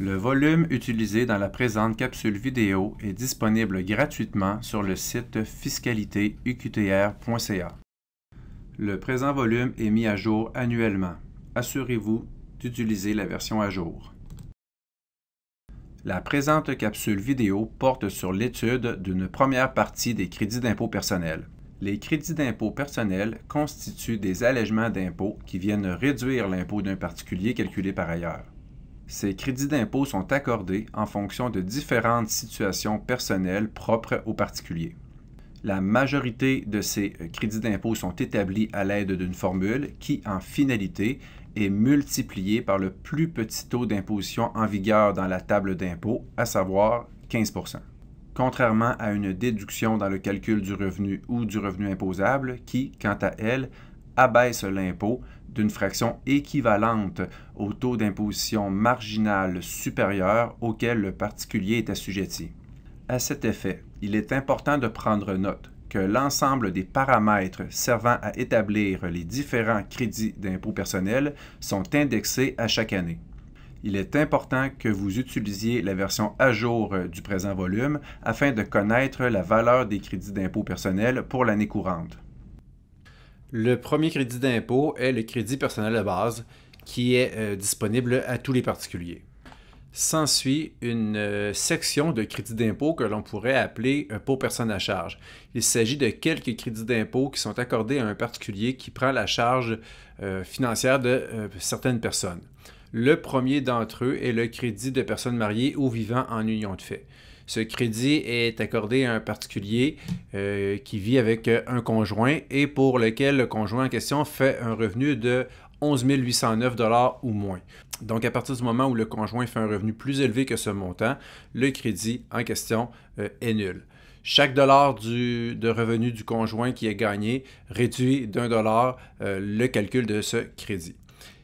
Le volume utilisé dans la présente capsule vidéo est disponible gratuitement sur le site fiscalite-uqtr.ca. Le présent volume est mis à jour annuellement. Assurez-vous d'utiliser la version à jour. La présente capsule vidéo porte sur l'étude d'une première partie des crédits d'impôt personnel. Les crédits d'impôt personnel constituent des allègements d'impôt qui viennent réduire l'impôt d'un particulier calculé par ailleurs. Ces crédits d'impôt sont accordés en fonction de différentes situations personnelles propres aux particuliers. La majorité de ces crédits d'impôt sont établis à l'aide d'une formule qui, en finalité, est multipliée par le plus petit taux d'imposition en vigueur dans la table d'impôt, à savoir 15 contrairement à une déduction dans le calcul du revenu ou du revenu imposable qui, quant à elle, abaisse l'impôt d'une fraction équivalente au taux d'imposition marginal supérieur auquel le particulier est assujetti. À cet effet, il est important de prendre note que l'ensemble des paramètres servant à établir les différents crédits d'impôt personnel sont indexés à chaque année. Il est important que vous utilisiez la version à jour du présent volume afin de connaître la valeur des crédits d'impôt personnel pour l'année courante. Le premier crédit d'impôt est le crédit personnel de base qui est euh, disponible à tous les particuliers. S'ensuit une euh, section de crédit d'impôt que l'on pourrait appeler euh, pour personne à charge. Il s'agit de quelques crédits d'impôt qui sont accordés à un particulier qui prend la charge financière de certaines personnes. Le premier d'entre eux est le crédit de personnes mariées ou vivant en union de fait. Ce crédit est accordé à un particulier euh, qui vit avec euh, un conjoint et pour lequel le conjoint en question fait un revenu de 11 809 dollars ou moins. Donc à partir du moment où le conjoint fait un revenu plus élevé que ce montant, le crédit en question euh, est nul. Chaque dollar de revenu du conjoint qui est gagné réduit d'un dollar le calcul de ce crédit.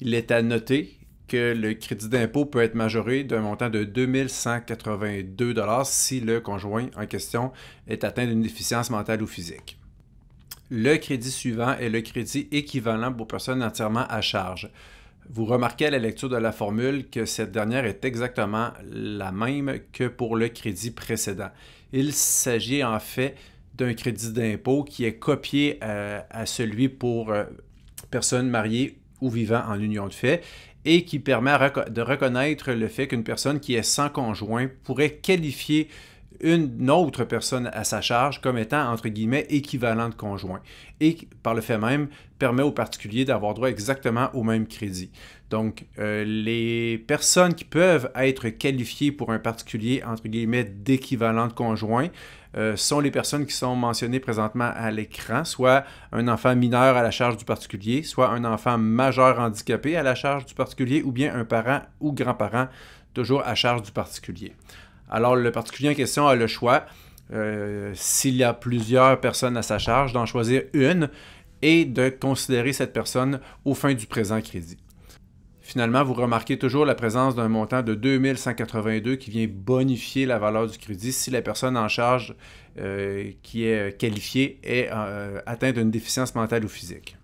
Il est à noter que le crédit d'impôt peut être majoré d'un montant de 2182 si le conjoint en question est atteint d'une déficience mentale ou physique. Le crédit suivant est le crédit équivalent pour personnes entièrement à charge. Vous remarquez à la lecture de la formule que cette dernière est exactement la même que pour le crédit précédent. Il s'agit en fait d'un crédit d'impôt qui est copié euh, à, celui pour euh, personnes mariées ou vivant en union de fait et qui permet de reconnaître le fait qu'une personne qui est sans conjoint pourrait qualifier une autre personne à sa charge comme étant, entre guillemets, équivalent de conjoint. Et par le fait même, permet aux particuliers d'avoir droit exactement au même crédit. Donc, euh, les personnes qui peuvent être qualifiées pour un particulier, entre guillemets, d'équivalent de conjoint, euh, sont les personnes qui sont mentionnées présentement à l'écran, soit un enfant mineur à la charge du particulier, soit un enfant majeur handicapé à la charge du particulier, ou bien un parent ou grand-parent toujours à charge du particulier. Alors le particulier en question a le choix, euh, s'il y a plusieurs personnes à sa charge, d'en choisir une et de considérer cette personne au fin du présent crédit. Finalement, vous remarquez toujours la présence d'un montant de 2182 qui vient bonifier la valeur du crédit si la personne en charge euh, qui est euh, qualifiée est euh, atteinte d'une déficience mentale ou physique.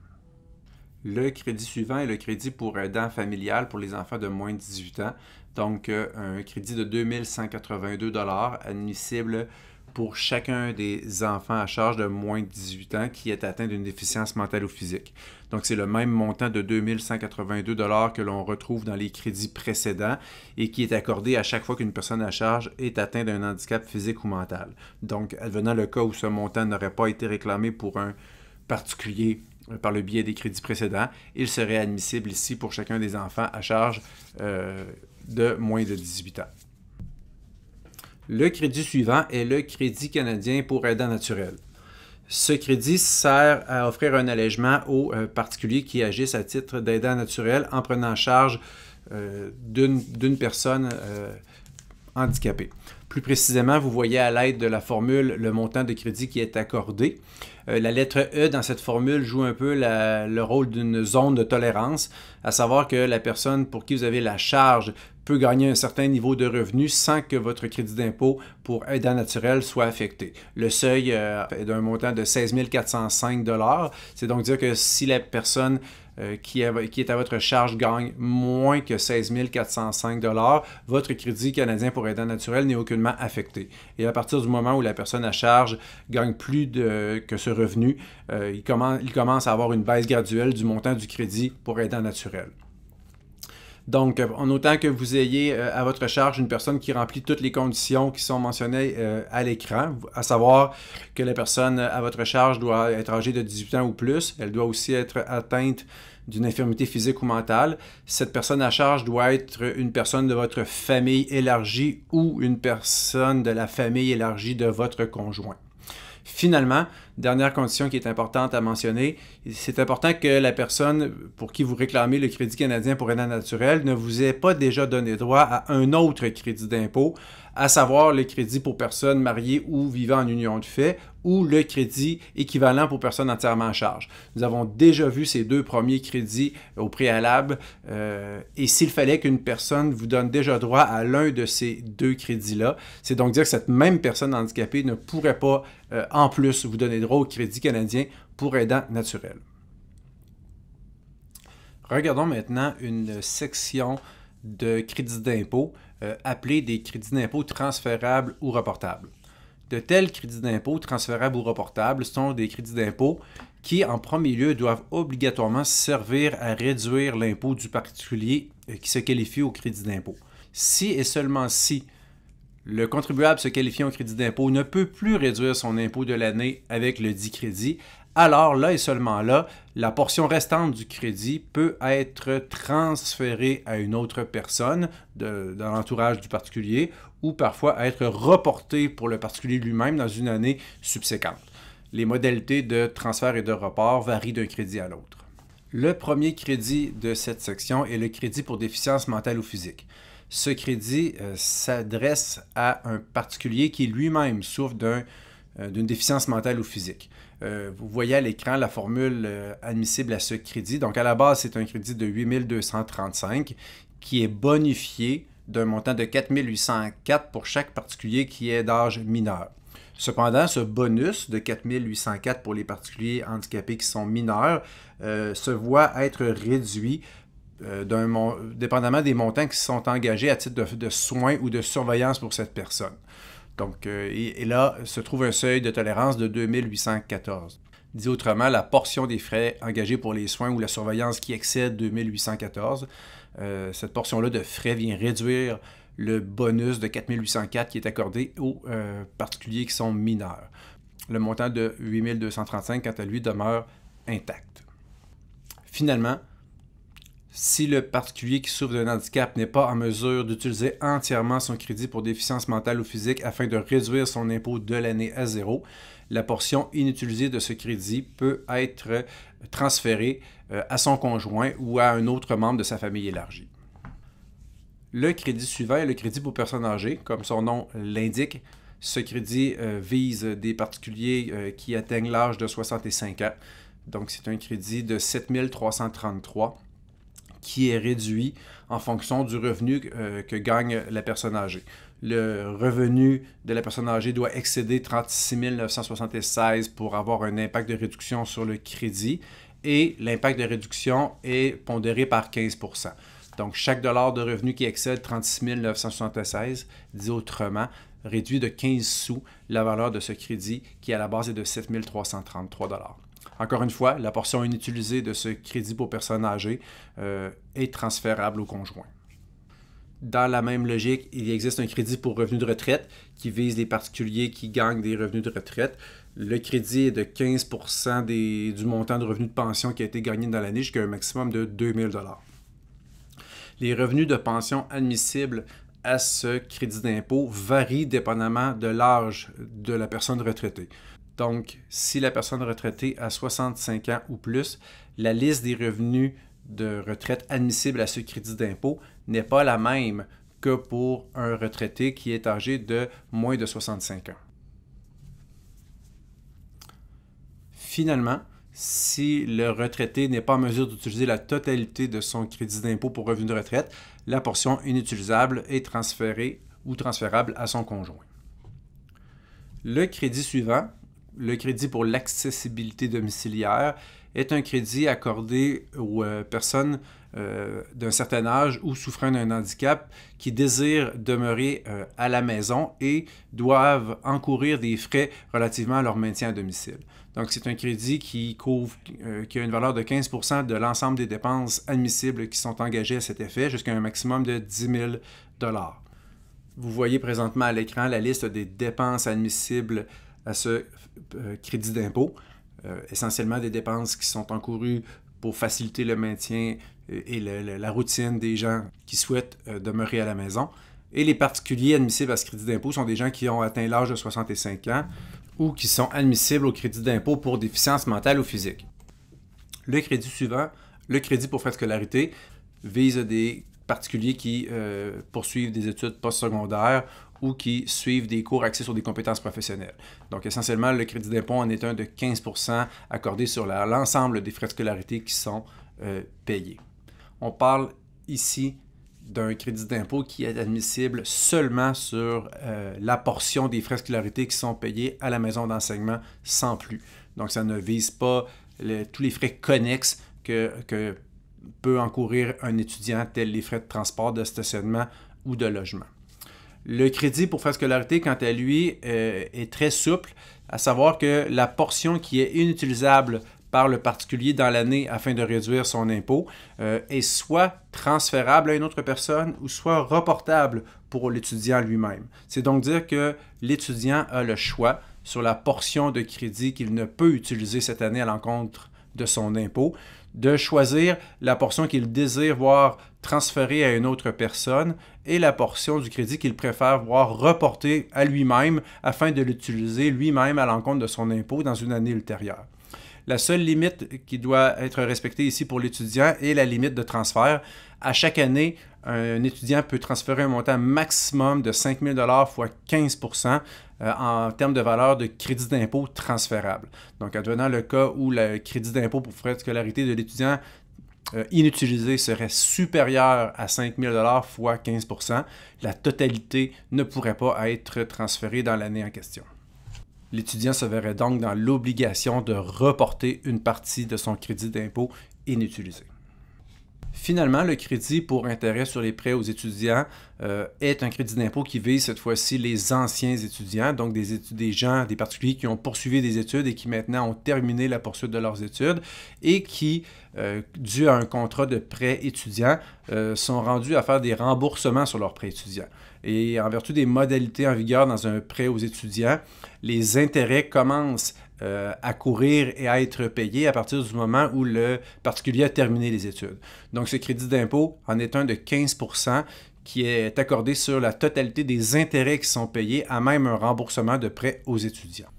Le crédit suivant est le crédit pour aidant familial pour les enfants de moins de 18 ans. Donc, un crédit de 2182 admissible pour chacun des enfants à charge de moins de 18 ans qui est atteint d'une déficience mentale ou physique. Donc, c'est le même montant de 2182 que l'on retrouve dans les crédits précédents et qui est accordé à chaque fois qu'une personne à charge est atteinte d'un handicap physique ou mental. Donc, venant le cas où ce montant n'aurait pas été réclamé pour un particulier euh, par le biais des crédits précédents, il serait admissible ici pour chacun des enfants à charge euh, de moins de 18 ans. Le crédit suivant est le Crédit canadien pour aidant naturel. Ce crédit sert à offrir un allègement aux euh, particuliers qui agissent à titre d'aidant naturel en prenant charge euh, d'une personne euh, handicapée. Plus précisément, vous voyez à l'aide de la formule le montant de crédit qui est accordé. la lettre E dans cette formule joue un peu le rôle d'une zone de tolérance, à savoir que la personne pour qui vous avez la charge peut gagner un certain niveau de revenu sans que votre crédit d'impôt pour aidant naturel soit affecté. Le seuil euh, est d'un montant de 16 405 C'est donc dire que si la personne euh, qui, est à votre charge gagne moins que 16 405 votre crédit canadien pour aidant naturel n'est aucunement affecté. Et à partir du moment où la personne à charge gagne plus que ce revenu, euh, il, commence, il commence à avoir une baisse graduelle du montant du crédit pour aidant naturel. Donc, euh, en autant que vous ayez euh, à votre charge une personne qui remplit toutes les conditions qui sont mentionnées euh, à l'écran, à savoir que la personne à votre charge doit être âgée de 18 ans ou plus, elle doit aussi être atteinte d'une infirmité physique ou mentale, cette personne à charge doit être une personne de votre famille élargie ou une personne de la famille élargie de votre conjoint. Finalement, Dernière condition qui est importante à mentionner, c'est important que la personne pour qui vous réclamez le crédit canadien pour aide naturel ne vous ait pas déjà donné droit à un autre crédit d'impôt, à savoir le crédit pour personnes mariées ou vivant en union de fait ou le crédit équivalent pour personnes entièrement en charge. Nous avons déjà vu ces deux premiers crédits au préalable euh, et s'il fallait qu'une personne vous donne déjà droit à l'un de ces deux crédits-là, c'est donc dire que cette même personne handicapée ne pourrait pas euh, en plus vous donner droit au Crédit canadien pour aidant naturel. Regardons maintenant une section de crédits d'impôt euh, appelée des crédits d'impôt transférables ou reportables. De tels crédits d'impôt transférables ou reportables sont des crédits d'impôt qui, en premier lieu, doivent obligatoirement servir à réduire l'impôt du particulier euh, qui se qualifie au crédit d'impôt. Si et seulement si le contribuable se qualifiant au crédit d'impôt ne peut plus réduire son impôt de l'année avec le dit crédit. Alors là et seulement là, la portion restante du crédit peut être transférée à une autre personne dans l'entourage du particulier ou parfois être reportée pour le particulier lui-même dans une année subséquente. Les modalités de transfert et de report varient d'un crédit à l'autre. Le premier crédit de cette section est le crédit pour déficience mentale ou physique ce crédit euh, s'adresse à un particulier qui lui-même souffre euh, d'une déficience mentale ou physique. Euh, vous voyez à l'écran la formule admissible à ce crédit. Donc à la base, c'est un crédit de 8235 qui est bonifié d'un montant de 4804 pour chaque particulier qui est d'âge mineur. Cependant, ce bonus de 4804 pour les particuliers handicapés qui sont mineurs se voit être réduit euh, dépendamment des montants qui sont engagés à titre de, soins ou de surveillance pour cette personne. Donc, euh, et, là se trouve un seuil de tolérance de 2814. Dit autrement, la portion des frais engagés pour les soins ou la surveillance qui excède 2814, euh, cette portion-là de frais vient réduire le bonus de 4804 qui est accordé aux particuliers qui sont mineurs. Le montant de 8235, quant à lui, demeure intact. Finalement, si le particulier qui souffre d'un handicap n'est pas en mesure d'utiliser entièrement son crédit pour déficience mentale ou physique afin de réduire son impôt de l'année à zéro, la portion inutilisée de ce crédit peut être transférée euh, à son conjoint ou à un autre membre de sa famille élargie. Le crédit suivant est le crédit pour personnes âgées, comme son nom l'indique. Ce crédit euh, vise des particuliers euh, qui atteignent l'âge de 65 ans. Donc, c'est un crédit de 7333 qui est réduit en fonction du revenu euh, que gagne la personne âgée. Le revenu de la personne âgée doit excéder 36 976 pour avoir un impact de réduction sur le crédit et l'impact de réduction est pondéré par 15 Donc, chaque dollar de revenu qui excède 36 976, dit autrement, réduit de 15 sous la valeur de ce crédit qui à la base est de 7 333 encore une fois, la portion inutilisée de ce crédit pour personnes âgées euh, est transférable au conjoint. Dans la même logique, il existe un crédit pour revenus de retraite qui vise les particuliers qui gagnent des revenus de retraite. Le crédit est de 15 du montant de revenus de pension qui a été gagné dans l'année jusqu'à un maximum de 2000 Les revenus de pension admissibles à ce crédit d'impôt varient dépendamment de l'âge de la personne retraitée. Donc, si la personne retraitée a 65 ans ou plus, la liste des revenus de retraite admissibles à ce crédit d'impôt n'est pas la même que pour un retraité qui est âgé de moins de 65 ans. Finalement, si le retraité n'est pas en mesure d'utiliser la totalité de son crédit d'impôt pour revenu de retraite, la portion inutilisable est transférée ou transférable à son conjoint. Le crédit suivant, le crédit pour l'accessibilité domiciliaire est un crédit accordé aux euh, personnes euh, d'un certain âge ou souffrant d'un handicap qui désirent demeurer euh, à la maison et doivent encourir des frais relativement à leur maintien à domicile. Donc, c'est un crédit qui couvre, qui a une valeur de 15 de l'ensemble des dépenses admissibles qui sont engagées à cet effet jusqu'à un maximum de 10 000 Vous voyez présentement à l'écran la liste des dépenses admissibles à ce euh, crédit d'impôt, euh, essentiellement des dépenses qui sont encourues pour faciliter le maintien euh, et la routine des gens qui souhaitent demeurer à la maison. Et les particuliers admissibles à ce crédit d'impôt sont des gens qui ont atteint l'âge de 65 ans ou qui sont admissibles au crédit d'impôt pour déficience mentale ou physique. Le crédit suivant, le crédit pour frais de scolarité, vise des particuliers qui poursuivent des études postsecondaires ou qui suivent des cours axés sur des compétences professionnelles. Donc essentiellement, le crédit d'impôt en est un de 15 accordé sur l'ensemble des frais de scolarité qui sont euh, payés. On parle ici d'un crédit d'impôt qui est admissible seulement sur euh, la portion des frais de scolarité qui sont payés à la maison d'enseignement sans plus. Donc, ça ne vise pas tous les frais connexes que, que peut encourir un étudiant, tels les frais de transport, de stationnement ou de logement. Le crédit pour faire scolarité, quant à lui, euh, est très souple, à savoir que la portion qui est inutilisable par le particulier dans l'année afin de réduire son impôt euh, est soit transférable à une autre personne ou soit reportable pour l'étudiant lui-même. C'est donc dire que l'étudiant a le choix sur la portion de crédit qu'il ne peut utiliser cette année à l'encontre de son impôt, de choisir la portion qu'il désire voir transféré à une autre personne et la portion du crédit qu'il préfère voir reporter à lui-même afin de l'utiliser lui-même à l'encontre de son impôt dans une année ultérieure. La seule limite qui doit être respectée ici pour l'étudiant est la limite de transfert. À chaque année, un étudiant peut transférer un montant maximum de 5000 000 fois 15 euh, en termes de valeur de crédit d'impôt transférable. Donc, advenant le cas où le crédit d'impôt pour frais de scolarité de l'étudiant euh, inutilisé serait supérieur à 5000 dollars fois 15 la totalité ne pourrait pas être transférée dans l'année en question. L'étudiant se verrait donc dans l'obligation de reporter une partie de son crédit d'impôt inutilisé. Finalement, le crédit pour intérêt sur les prêts aux étudiants euh, est un crédit d'impôt qui vise cette fois-ci les anciens étudiants, donc des, gens, des particuliers qui ont poursuivi des études et qui maintenant ont terminé la poursuite de leurs études et qui, euh, dû à un contrat de prêt étudiant, euh, sont rendus à faire des remboursements sur leurs prêts étudiants. Et en vertu des modalités en vigueur dans un prêt aux étudiants, les intérêts commencent euh, à courir et à être payé à partir du moment où le particulier a terminé les études. Donc ce crédit d'impôt en est un de 15 qui est accordé sur la totalité des intérêts qui sont payés, à même un remboursement de prêt aux étudiants.